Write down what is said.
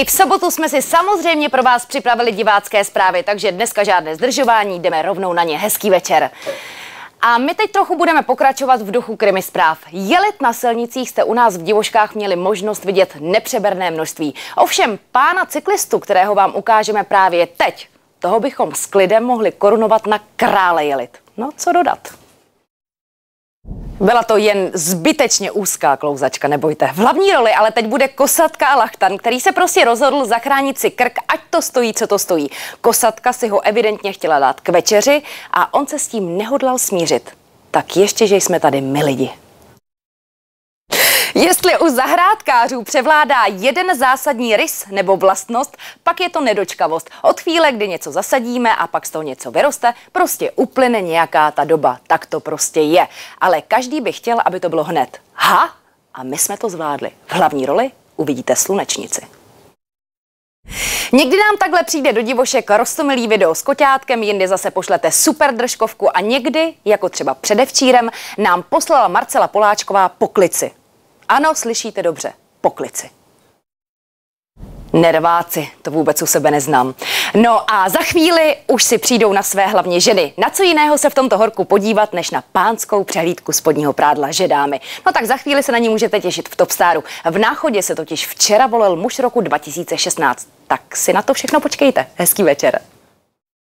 I v sobotu jsme si samozřejmě pro vás připravili divácké zprávy, takže dneska žádné zdržování, jdeme rovnou na ně. Hezký večer. A my teď trochu budeme pokračovat v duchu krimi zpráv. Jelit na silnicích jste u nás v divoškách měli možnost vidět nepřeberné množství. Ovšem pána cyklistu, kterého vám ukážeme právě teď, toho bychom s klidem mohli korunovat na krále jelit. No, co dodat? Byla to jen zbytečně úzká klouzačka, nebojte. V hlavní roli ale teď bude Kosatka a Lachtan, který se prostě rozhodl zachránit si krk, ať to stojí, co to stojí. Kosatka si ho evidentně chtěla dát k večeři a on se s tím nehodlal smířit. Tak ještě, že jsme tady my lidi. Jestli u zahrádkářů převládá jeden zásadní rys nebo vlastnost, pak je to nedočkavost. Od chvíle, kdy něco zasadíme a pak z toho něco vyroste, prostě uplyne nějaká ta doba. Tak to prostě je. Ale každý by chtěl, aby to bylo hned. Ha! A my jsme to zvládli. V hlavní roli uvidíte slunečnici. Někdy nám takhle přijde do divošek rostomilý video s koťátkem, jindy zase pošlete super držkovku a někdy, jako třeba předevčírem, nám poslala Marcela Poláčková poklici. Ano, slyšíte dobře, poklici. Nerváci, to vůbec u sebe neznám. No a za chvíli už si přijdou na své hlavně ženy. Na co jiného se v tomto horku podívat, než na pánskou přehlídku spodního prádla, že dámy. No tak za chvíli se na ní můžete těšit v Topstaru. V náchodě se totiž včera volil muž roku 2016. Tak si na to všechno počkejte. Hezký večer.